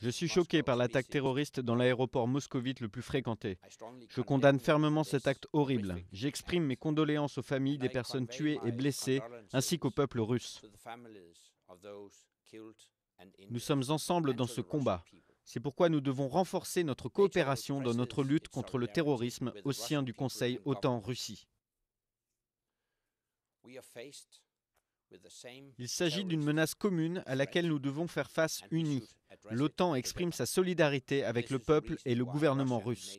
Je suis choqué par l'attaque terroriste dans l'aéroport moscovite le plus fréquenté. Je condamne fermement cet acte horrible. J'exprime mes condoléances aux familles des personnes tuées et blessées, ainsi qu'au peuple russe. Nous sommes ensemble dans ce combat. C'est pourquoi nous devons renforcer notre coopération dans notre lutte contre le terrorisme au sein du Conseil OTAN-Russie. Il s'agit d'une menace commune à laquelle nous devons faire face unis. L'OTAN exprime sa solidarité avec le peuple et le gouvernement russe.